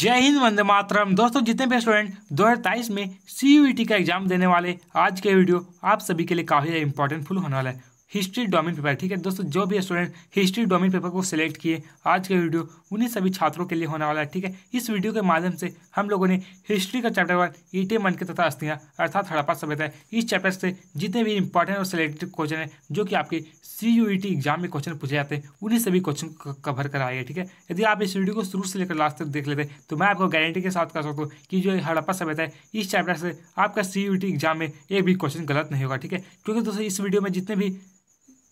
जय हिंद वंदे मातरम दोस्तों जितने भी स्टूडेंट दो में सी e का एग्जाम देने वाले आज के वीडियो आप सभी के लिए काफ़ी इंपॉर्टेंटफुल होने वाला है हिस्ट्री डोमिन पेपर ठीक है दोस्तों जो भी स्टूडेंट हिस्ट्री डोमिन पेपर को सिलेक्ट किए आज का वीडियो उन्हीं सभी छात्रों के लिए होने वाला है ठीक है इस वीडियो के माध्यम से हम लोगों ने हिस्ट्री का चैप्टर वन टी मन के तथा अस्थियाँ अर्थात हड़प्पा सभ्यता है इस चैप्टर से जितने भी इंपॉर्टेंट और सिलेक्टेड क्वेश्चन है जो कि आपके सी यू एग्जाम में क्वेश्चन पूछे जाते हैं उन्हीं सभी क्वेश्चन कवर कराइए ठीक है यदि आप इस वीडियो को शुरू से लेकर लास्ट तक देख लेते हैं तो मैं आपको गारंटी के साथ कह सकता हूँ कि जो हड़प्पा सभ्यता है इस चैप्टर से आपका सी एग्जाम e में एक भी क्वेश्चन गलत नहीं होगा ठीक है क्योंकि दोस्तों इस वीडियो में जितने भी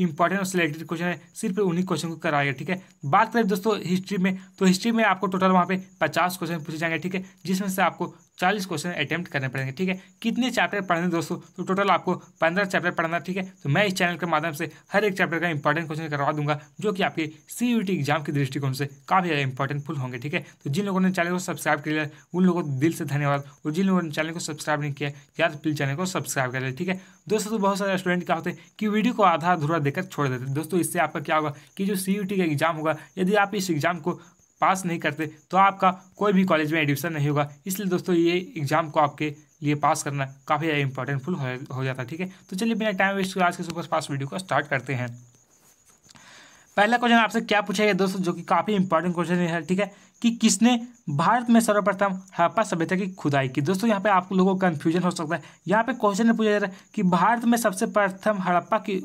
इंपॉर्टेंट और सिलेक्टेड क्वेश्चन है सिर्फ उन्हीं क्वेश्चन को कराएगा ठीक है बात करें दोस्तों हिस्ट्री में तो हिस्ट्री में आपको टोटल वहाँ पे पचास क्वेश्चन पूछे जाएंगे ठीक है जिसमें से आपको चालीस क्वेश्चन अटैम्प्ट करने पड़ेंगे ठीक है कितने चैप्टर पढ़ने दोस्तों तो टोटल आपको पंद्रह चैप्टर पढ़ना ठीक है तो मैं इस चैनल के माध्यम से हर एक चैप्टर का इंपॉर्टेंट क्वेश्चन करवा दूंगा जो कि आपके सी एग्जाम के दृष्टिकोण से काफ़ी ज़्यादा फुल होंगे ठीक है तो जिन लोगों ने चैनल को सब्सक्राइब कर लिया उन लोगों को दिल से धन्यवाद और जिन लोगों ने चैनल को सब्सक्राइब नहीं किया या तो प्लीज चैनल को सब्सक्राइब कर लिया ठीक है दोस्तों तो बहुत सारे स्टूडेंट क्या होते हैं कि वीडियो को आधा अधूरा देकर छोड़ देते हैं दोस्तों इससे आपका क्या होगा कि जो सी का एग्जाम होगा यदि आप इस एग्जाम को पास नहीं करते तो आपका कोई भी कॉलेज में एडमिशन नहीं होगा इसलिए दोस्तों ये एग्ज़ाम को आपके लिए पास करना काफ़ी ज़्यादा इंपॉर्टेंटफुल हो जाता है ठीक है तो चलिए बिना टाइम वेस्ट आज के सुपर फास्ट वीडियो को स्टार्ट करते हैं पहला क्वेश्चन आपसे क्या पूछा गया दोस्तों जो कि काफ़ी इंपॉर्टेंट क्वेश्चन है ठीक है कि किसने भारत में सर्वप्रथम हड़प्पा सभ्यता की खुदाई की दोस्तों यहाँ पे आप लोगों को कन्फ्यूजन हो सकता है यहाँ पे क्वेश्चन पूछा जा रहा है कि भारत में सबसे प्रथम हड़प्पा की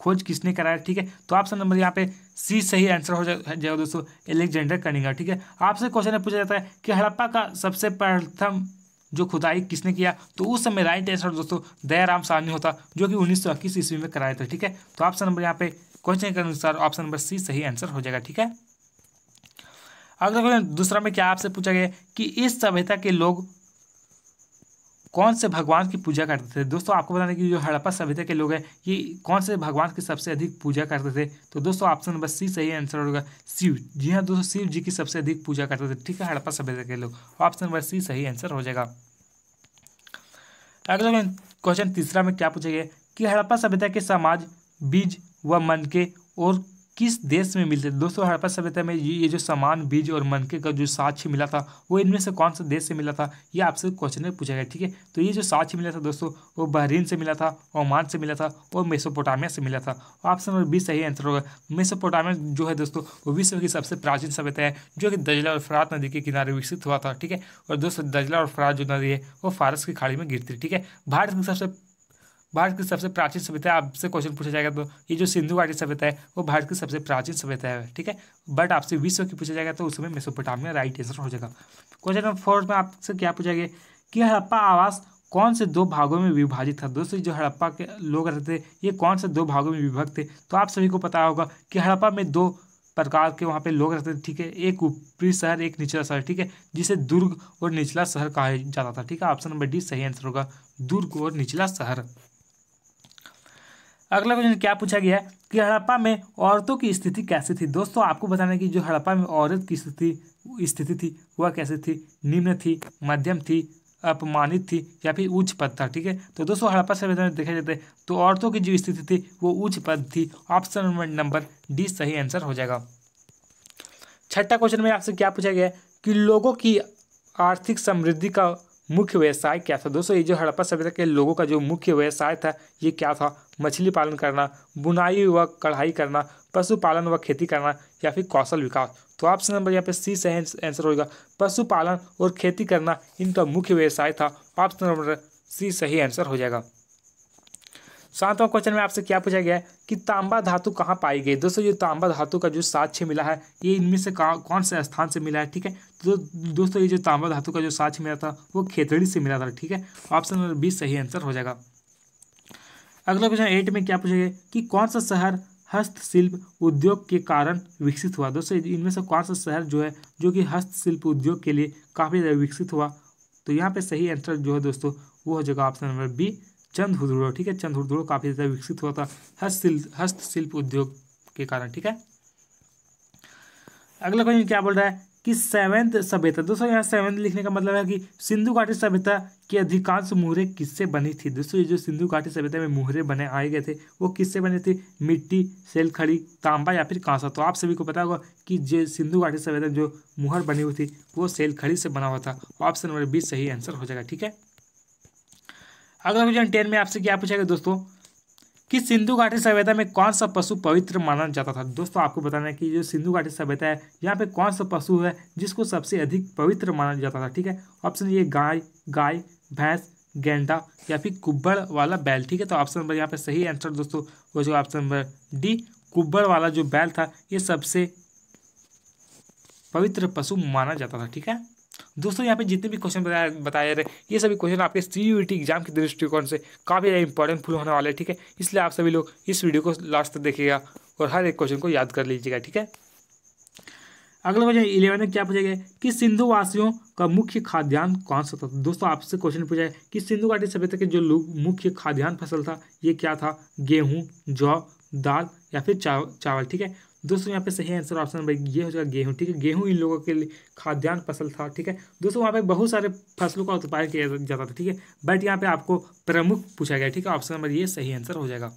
खोज किसने कराया ठीक है तो ऑप्शन नंबर यहाँ पे सी सही आंसर हो जाएगा दोस्तों एलेक्जेंडर कनिंगा ठीक है आपसे क्वेश्चन पूछा जाता है कि हड़प्पा का सबसे प्रथम जो खुदाई किसने किया तो उस समय राइट आंसर दोस्तों दयाराम साहनी होता जो कि उन्नीस सौ ईस्वी में कराया था ठीक है तो ऑप्शन नंबर यहाँ पे क्वेश्चन के अनुसार ऑप्शन नंबर सी सही आंसर हो जाएगा ठीक है अगला क्वेश्चन दूसरा में क्या आपसे पूछा गया कि इस सभ्यता के लोग कौन से भगवान की पूजा करते थे दोस्तों आपको बताने की जो हड़प्पा सभ्यता के लोग हैं ये कौन से भगवान की सबसे अधिक पूजा करते थे तो दोस्तों ऑप्शन नंबर सी सही आंसर होगा शिव जी हाँ दोस्तों शिव जी की सबसे अधिक पूजा करते थे ठीक है हड़प्पा सभ्यता के लोग ऑप्शन तो नंबर सी सही आंसर हो जाएगा अगला क्वेश्चन तीसरा में क्या पूछा गया कि हड़प्पा सभ्यता के समाज बीज व मन के और किस देश में मिलते थे दोस्तों हड़प्पा सभ्यता में ये जो सामान बीज और मनके का जो साक्ष्य मिला था वो इनमें से कौन सा देश से मिला था ये आपसे क्वेश्चन में पूछा गया ठीक है तो ये जो साक्ष्य मिला था दोस्तों वो बहरीन से मिला था ओमान से मिला था और मेसोपोटामिया से मिला था ऑप्शन नंबर बी सही आंसर होगा मेसोपोटामिया जो है दोस्तों वो विश्व की सबसे प्राचीन सभ्यता है जो कि दजला और फरात नदी के किनारे विकसित हुआ था ठीक है और दोस्तों दजला और फरात जो नदी है वो फारस की खाड़ी में गिरती ठीक है भारत की सबसे भारत की सबसे प्राचीन सभ्यता आपसे क्वेश्चन पूछा जाएगा तो ये जो सिंधु घाटी सभ्यता है वो भारत की सबसे प्राचीन सभ्यता है ठीक है बट आपसे विश्व की पूछा जाएगा तो उसमें मेसोपोटामिया राइट आंसर हो जाएगा क्वेश्चन नंबर फोर में आपसे क्या पूछा गया कि हड़प्पा आवास कौन से दो भागों में विभाजित था दोस्तों जो हड़प्पा के लोग रहते थे ये कौन से दो भागों में विभक्त थे तो आप सभी को पता होगा कि हड़प्पा में दो प्रकार के वहाँ पे लोग रहते थे ठीक है एक ऊपरी शहर एक निचला शहर ठीक है जिसे दुर्ग और निचला शहर कहा जाता था ठीक है ऑप्शन नंबर डी सही आंसर होगा दुर्ग और निचला शहर अगला क्वेश्चन क्या पूछा गया कि हड़प्पा में औरतों की स्थिति कैसी थी दोस्तों आपको बताना कि जो हड़प्पा में औरत की स्थिति स्थिति थी वह कैसी थी निम्न थी मध्यम थी अपमानित थी या फिर उच्च पद था ठीक है तो दोस्तों हड़प्पा सभ्यता में देखा जाता है तो औरतों की जो स्थिति थी वो उच्च पद थी ऑप्शन नंबर डी सही आंसर हो जाएगा छठा क्वेश्चन में आपसे क्या पूछा गया कि लोगों की आर्थिक समृद्धि का मुख्य व्यवसाय क्या था दोस्तों ये जो हड़प्पा सभ्यता के लोगों का जो मुख्य व्यवसाय था ये क्या था मछली पालन करना बुनाई व कढ़ाई करना पशुपालन व खेती करना या फिर कौशल विकास तो ऑप्शन नंबर यहाँ पे सी से आंसर होगा पशुपालन और खेती करना इनका मुख्य व्यवसाय था ऑप्शन नंबर सी सही आंसर हो जाएगा सातवां क्वेश्चन में आपसे क्या पूछा गया है कि तांबा धातु कहाँ पाई गई दोस्तों ये तांबा धातु का जो साक्ष्य मिला है ये इनमें से कौन से स्थान से मिला है ठीक है तो दोस्तों ये जो तांबा धातु का जो साक्ष्य मिला था वो खेतड़ी से मिला था ठीक है ऑप्शन नंबर बीस सही आंसर हो जाएगा अगला क्वेश्चन एट में क्या पूछा गया कि कौन सा शहर हस्तशिल्प उद्योग के कारण विकसित हुआ दोस्तों इनमें से कौन सा शहर जो है जो कि हस्तशिल्प उद्योग के लिए काफ़ी ज़्यादा विकसित हुआ तो यहाँ पे सही आंसर जो है दोस्तों वो हो जाएगा ऑप्शन नंबर बी चंद चंद्रधुरो ठीक है चंद चंद्रधुरो काफ़ी ज़्यादा विकसित हुआ था हस्तशिल्प हस्तशिल्प उद्योग के कारण ठीक है अगला क्वेश्चन क्या बोल रहा है कि सेवेंथ सभ्यता दोस्तों यहाँ सेवेंथ लिखने का मतलब है कि सिंधु घाटी सभ्यता की अधिकांश मुहरे किससे बनी थी दोस्तों ये जो सिंधु घाटी सभ्यता में मुहरे बने आए गए थे वो किससे बने थे मिट्टी सेल खड़ी तांबा या फिर कांसा तो आप सभी को पता होगा कि जो सिंधु घाटी सभ्यता जो मुहर बनी हुई थी वो सेल खड़ी से बना हुआ था ऑप्शन नंबर बीस सही आंसर हो जाएगा ठीक है अगला क्वेश्चन टेन में आपसे क्या पूछा गया दोस्तों कि सिंधु घाटी सभ्यता में कौन सा पशु पवित्र माना जाता था दोस्तों आपको बताना है कि जो सिंधु घाटी सभ्यता है यहाँ पे कौन सा पशु है जिसको सबसे अधिक पवित्र माना जाता था ठीक है ऑप्शन ये गाय गाय भैंस गेंडा या फिर कुब्बड़ वाला बैल ठीक है तो ऑप्शन नंबर यहाँ पे सही आंसर दोस्तों वो जो ऑप्शन नंबर डी कुब्बड़ वाला जो बैल था ये सबसे पवित्र पशु माना जाता था ठीक है दोस्तों यहाँ पे जितने भी क्वेश्चन बताया जा रहे ये सभी क्वेश्चन आपके सी एग्जाम e के दृष्टिकोण से काफ़ी इंपॉर्टेंट फुल होने वाले हैं ठीक है इसलिए आप सभी लोग इस वीडियो को लास्ट तक देखिएगा और हर एक क्वेश्चन को याद कर लीजिएगा ठीक है अगला क्वेश्चन इलेवन में क्या पूछा गया कि सिंधु वासियों का मुख्य खाद्यान्न कौन सा था दोस्तों आपसे क्वेश्चन पूछा है कि सिंधु घाटी सभ्यता के जो लोग मुख्य खाद्यान्न फसल था ये क्या था गेहूँ जौ दाल या फिर चावल ठीक है दोस्तों यहाँ पे सही आंसर ऑप्शन नंबर ये हो जाएगा गेहूँ ठीक है गेहूँ इन लोगों के लिए खाद्यान्न फसल था ठीक है दोस्तों वहाँ पे बहुत सारे फसलों का उत्पादन किया जाता था ठीक है बट यहाँ पे आपको प्रमुख पूछा गया ठीक है ऑप्शन नंबर ये सही आंसर हो जाएगा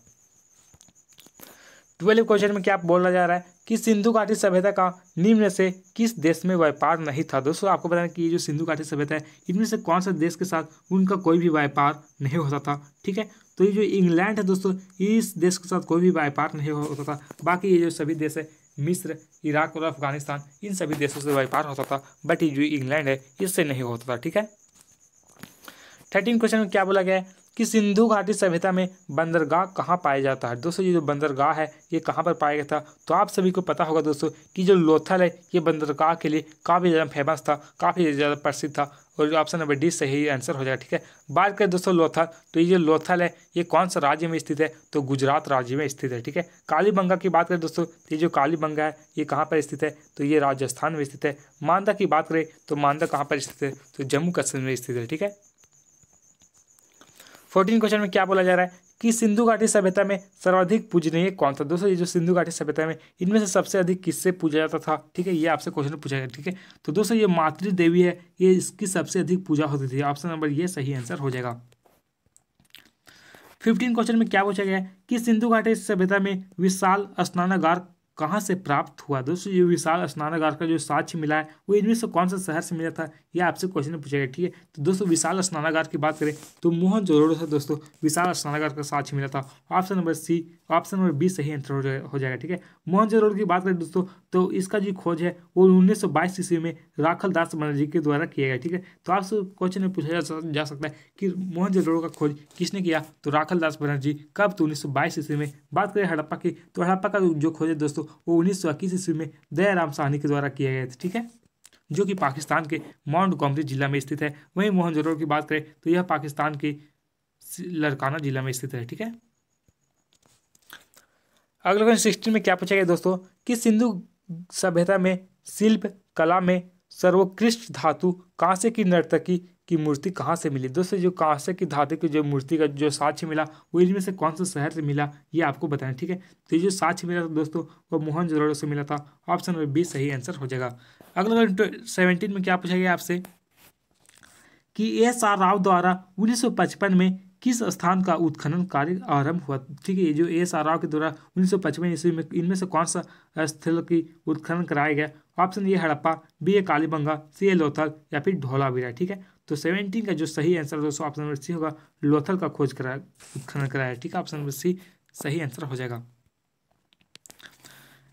ट्वेल्व क्वेश्चन में क्या बोला जा रहा है कि सिंधु घाटी सभ्यता का निम्न से किस देश में व्यापार नहीं था दोस्तों आपको बताया कि ये जो सिंधु घाटी सभ्यता है इनमें से कौन सा देश के साथ उनका कोई भी व्यापार नहीं होता था ठीक है तो ये जो इंग्लैंड है दोस्तों इस देश के साथ कोई भी व्यापार नहीं होता था बाकी ये जो सभी देश है मिस्र इराक और अफगानिस्तान इन सभी देशों से व्यापार होता था बट ये जो इंग्लैंड है इससे नहीं होता था ठीक है थर्टीन क्वेश्चन में क्या बोला गया है कि सिंधु घाटी सभ्यता में बंदरगाह कहाँ पाया जाता है दोस्तों ये जो बंदरगाह है ये कहाँ पर पाया गया था तो आप सभी को पता होगा दोस्तों कि जो लोथल है ये बंदरगाह के लिए काफ़ी ज़्यादा फेमस था काफ़ी ज़्यादा प्रसिद्ध था और जो ऑप्शन नंबर डी सही आंसर हो जाएगा ठीक है बात करें दोस्तों लोथल तो ये जो लोथल है ये कौन सा राज्य में स्थित है तो गुजरात राज्य में स्थित है ठीक है कालीबंगा की बात करें दोस्तों तो ये जो कालीबंगा है ये कहाँ पर स्थित है तो ये राजस्थान में स्थित है मांदा की बात करें तो मांदा कहाँ पर स्थित है तो जम्मू कश्मीर में स्थित है ठीक है फोर्टीन क्वेश्चन में क्या बोला जा रहा है कि सिंधु घाटी सभ्यता में सर्वाधिक पूजनीय कौन था दोस्तों ये जो सिंधु घाटी सभ्यता में इनमें से सबसे अधिक किससे पूजा जाता था ठीक है ये आपसे क्वेश्चन पूछा गया ठीक है तो दोस्तों ये मातृ देवी है ये इसकी सबसे अधिक पूजा होती थी ऑप्शन नंबर ये सही आंसर हो जाएगा फिफ्टीन क्वेश्चन में क्या पूछा गया कि सिंधु घाटी सभ्यता में विशाल स्नानागार कहाँ से प्राप्त हुआ दोस्तों ये विशाल स्नानागार का जो साक्ष्य मिला है वो इनमें से कौन सा शहर से मिला था ये आपसे क्वेश्चन पूछेगा ठीक है तो दोस्तों विशाल स्नानागार की बात करें तो मोहन जोरोडो से दोस्तों विशाल स्नानागार का साक्ष्य मिला था option number C option number B सही आंसर हो जाएगा हो जाएगा ठीक है मोहन जोरोडो की बात करें दोस्तों तो इसका जो खोज है वो उन्नीस सौ बाईस ईस्वी में राखल दास बनर्जी के द्वारा किया गया ठीक है तो आपसे क्वेश्चन में पूछा जा सकता है कि मोहन जोरोडो का खोज किसने किया तो राखल दास बनर्जी कब तो उन्नीस सौ बाईस ईस्वी में बात करें हड़प्पा की तो हड़प्पा का जो खोज है दोस्तों वो उन्नीस सौ इक्कीस ईस्वी में दयाराम साहनी के द्वारा किया गया था ठीक है जो कि पाकिस्तान के माउंट गोमरी जिला में स्थित है वहीं मोहनजोदड़ो की बात करें तो यह पाकिस्तान के लड़काना जिला में स्थित है ठीक है अगला क्वेश्चन सिक्सटीन में क्या पूछा गया दोस्तों कि सिंधु सभ्यता में शिल्प कला में सर्वोत्कृष्ट धातु कांसे की नर्तकी की मूर्ति कहाँ से मिली दोस्तों जो काश्य की धातु की जो मूर्ति का जो साक्ष्य मिला वो इनमें से कौन से शहर से मिला ये आपको बताना ठीक है तो ये जो साक्ष्य मिला था दोस्तों वो मोहन से मिला था ऑप्शन नंबर बी सही आंसर हो जाएगा अगला सेवनटीन में क्या पूछा गया आपसे कि एस आर राव द्वारा उन्नीस में किस स्थान का उत्खनन कार्य आरंभ हुआ ठीक है ये जो एस आर राव के द्वारा उन्नीस पचपन ईस्वी में इनमें से कौन सा स्थल की उत्खनन कराया गया ऑप्शन ए हड़प्पा बी ए कालीबंगा सी ए लोथल या फिर ढोलावीरा ठीक है तो सेवनटीन का जो सही आंसर दोस्तों ऑप्शन नंबर सी होगा लोथल का खोज करा उत्खनन कराया ठीक है ऑप्शन नंबर सी सही आंसर हो जाएगा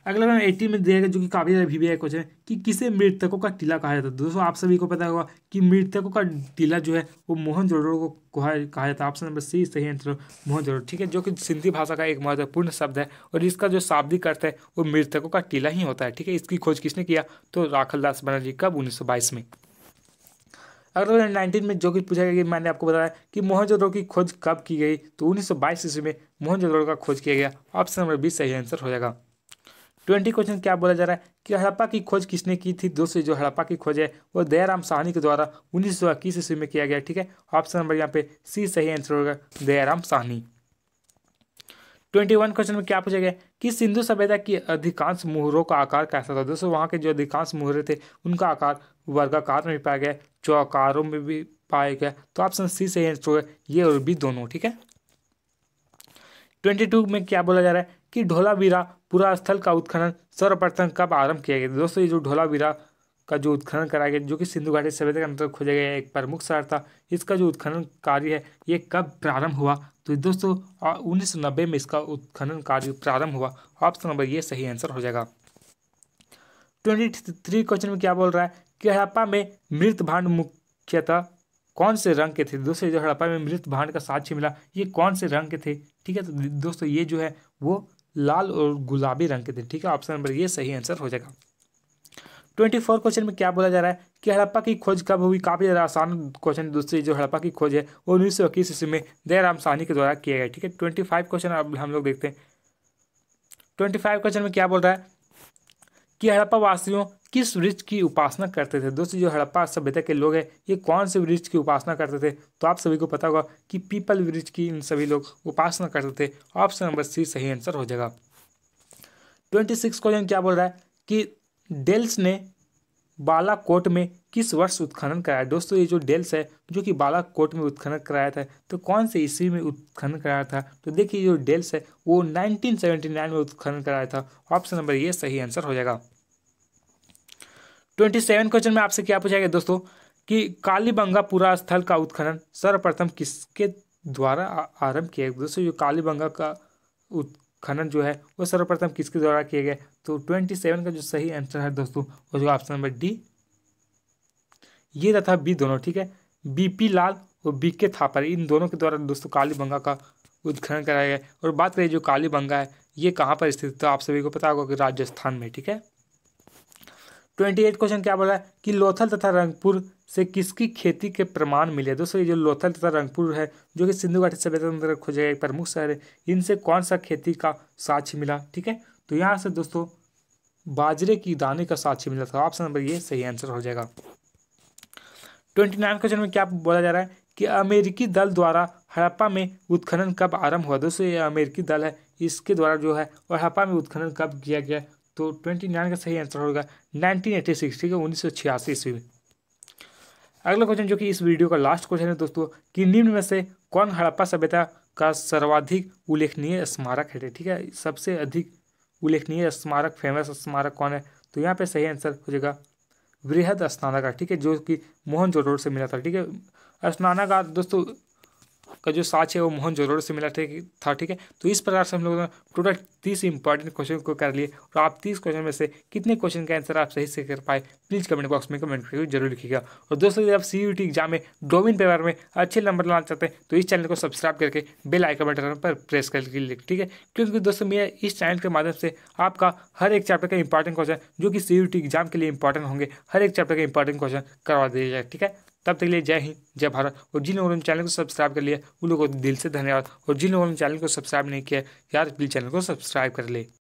अगला नाम एटीन में दिया गया जो कि काफी ज़्यादा वीवीआई क्वेश्चन है कि किसे मृतकों का टीला कहा जाता है दोस्तों आप सभी को पता होगा कि मृतकों का टीला जो है वो मोहन जोड़ो को कहा जाता है ऑप्शन नंबर सी सही आंसर मोहन जोड़ो ठीक है जो कि सिंधी भाषा का एक महत्वपूर्ण शब्द है और इसका जो शाब्दिक अर्थ है वो मृतकों का टीला ही होता है ठीक है इसकी खोज किसने किया तो राखल दास बनर्जी कब उन्नीस में अगर दो हज़ार में जो कुछ पूछा गया कि मैंने आपको बताया कि मोहनजोदड़ो की खोज कब की गई तो उन्नीस सौ बाईस ईस्वी में मोहनजोदड़ो का खोज किया गया ऑप्शन नंबर बी सही आंसर हो जाएगा ट्वेंटी क्वेश्चन क्या बोला जा रहा है कि हड़प्पा की खोज किसने की थी दोस्तों जो हड़प्पा की खोज है वो दयाराम साहनी के द्वारा उन्नीस सौ इक्कीस ईस्वी में किया गया ठीक है ऑप्शन नंबर यहाँ पे सी सही आंसर होगा Dayaram Sahni twenty one question में क्या पूछा गया कि सिंधु सभ्यता की अधिकांश मुहरों का आकार कैसा था दोस्तों वहाँ के जो अधिकांश मुहरे थे उनका आकार वर्गाकार में भी पाया गया चौकारों में भी पाया गया तो ऑप्शन सी सही आंसर होगा ये और बी दोनों ठीक है ट्वेंटी टू में क्या बोला जा रहा है कि ढोलावीरा पूरा स्थल का उत्खनन सर्वप्रथम कब आरंभ किया गया दोस्तों ये जो ढोलावीरा का जो उत्खनन कराया गया जो कि सिंधु घाटी सभ्यता के अंतर्गत खोजा गया एक प्रमुख शहर था इसका जो उत्खनन कार्य है ये कब प्रारंभ हुआ तो दोस्तों उन्नीस में इसका उत्खनन कार्य प्रारंभ हुआ ऑप्शन नंबर ये सही आंसर हो जाएगा ट्वेंटी थ्री क्वेश्चन में क्या बोल रहा है कि हड़प्पा में मृत भांड मुख्यतः कौन से रंग के थे दोस्तों जो हड़प्पा में मृत भांड का साक्ष्य मिला ये कौन से रंग के थे ठीक है तो दोस्तों ये जो है वो लाल और गुलाबी रंग के थे ठीक है ऑप्शन नंबर ये सही आंसर हो जाएगा ट्वेंटी फोर क्वेश्चन में क्या बोला जा रहा है कि हड़प्पा की खोज कब हुई काफ़ी ज़्यादा आसान क्वेश्चन दूसरी जो हड़प्पा की खोज है वो उन्नीस सौ इक्कीस ईस्वी में दयाराम सहनी के द्वारा किया गया ठीक है ट्वेंटी फाइव क्वेश्चन अब हम लोग देखते हैं ट्वेंटी फाइव क्वेश्चन में क्या बोल रहा है कि हड़प्पा वासियों किस वृक्ष की उपासना करते थे दोस्तों जो हड़प्पा सभ्यता के लोग हैं ये कौन से वृक्ष की उपासना करते थे तो आप सभी को पता होगा कि पीपल वृक्ष की इन सभी लोग उपासना करते थे ऑप्शन नंबर सी सही आंसर हो जाएगा ट्वेंटी सिक्स क्वेश्चन क्या बोल रहा है कि डेल्स ने बालाकोट में किस वर्ष उत्खनन कराया दोस्तों ये जो डेल्स है जो कि बालाकोट में उत्खनन कराया था तो कौन से ईस्वी में उत्खनन कराया था तो देखिए जो डेल्स है वो 1979 में उत्खनन कराया था ऑप्शन नंबर ये सही आंसर हो जाएगा ट्वेंटी सेवन क्वेश्चन में आपसे क्या पूछा गया दोस्तों कि पूरा स्थल का उत्खनन सर्वप्रथम किसके द्वारा आरंभ किया गया दोस्तों जो कालीबंगा का उत्खनन जो है वो सर्वप्रथम किसके द्वारा किया गया तो ट्वेंटी सेवन का जो सही आंसर है दोस्तों वो जो ऑप्शन नंबर डी ये तथा बी दोनों ठीक है बीपी लाल और बी के थापर इन दोनों के द्वारा दोस्तों कालीबंगा का उत्खनन कराया गया और बात करिए जो कालीबंगा है ये कहाँ पर स्थित तो आप सभी को पता होगा कि राजस्थान में ठीक है ट्वेंटी एट क्वेश्चन क्या बोला है कि लोथल तथा रंगपुर से किसकी खेती के प्रमाण मिले दोस्तों ये जो लोथल तथा रंगपुर है जो कि सिंधु घाटी सभ्यता अंतर्गत खोजा एक प्रमुख शहर है इनसे कौन सा खेती का साक्ष्य मिला ठीक है तो यहाँ से दोस्तों बाजरे की दाने का साक्ष्य मिला था ऑप्शन नंबर ये सही आंसर हो जाएगा ट्वेंटी नाइन क्वेश्चन में क्या बोला जा रहा है कि अमेरिकी दल द्वारा हड़प्पा में उत्खनन कब आरंभ हुआ दोस्तों ये अमेरिकी दल है इसके द्वारा जो है हड़प्पा में उत्खनन कब किया गया तो ट्वेंटी नाइन का सही आंसर होगा नाइनटीन एटी सिक्स ठीक है उन्नीस सौ छियासी ईस्वी में अगला क्वेश्चन जो कि इस वीडियो का लास्ट क्वेश्चन है दोस्तों कि निम्न में से कौन हड़प्पा सभ्यता का सर्वाधिक उल्लेखनीय स्मारक है ठीक है सबसे अधिक उल्लेखनीय स्मारक फेमस स्मारक कौन है तो यहाँ पे सही आंसर हो जाएगा वृहद स्नानागार ठीक है जो कि मोहन जोरोड़ से मिला था ठीक है स्नानागार दोस्तों का जो साक्ष है वो मोहन जोरोड से मिला था ठीक है तो इस प्रकार से हम लोगों ने टोटल तीस इंपॉर्टेंट क्वेश्चन को कर लिए और आप तीस क्वेश्चन में से कितने क्वेश्चन का आंसर आप सही से कर पाए प्लीज़ कमेंट बॉक्स में कमेंट करके जरूर लिखिएगा और दोस्तों यदि आप सी एग्जाम में डोमिन पेपर में अच्छे नंबर लाना चाहते हैं तो इस चैनल को सब्सक्राइब करके बेल आइकन बटन पर प्रेस करके लिए ठीक है क्योंकि दोस्तों मेरे इस चैनल के माध्यम से आपका हर एक चैप्टर का इंपॉर्टेंट क्वेश्चन जो कि सी एग्जाम के लिए इंपॉर्टेंट होंगे हर एक चैप्टर का इंपॉर्टेंट क्वेश्चन करवा दिया जाए ठीक है तब तक लिए जय हिंद जय भारत और जिन लोगों ने चैनल को सब्सक्राइब कर लिया उन लोगों को दिल से धन्यवाद और जिन लोगों ने चैनल को सब्सक्राइब नहीं किया यार प्लीज़ चैनल को सब्सक्राइब कर ले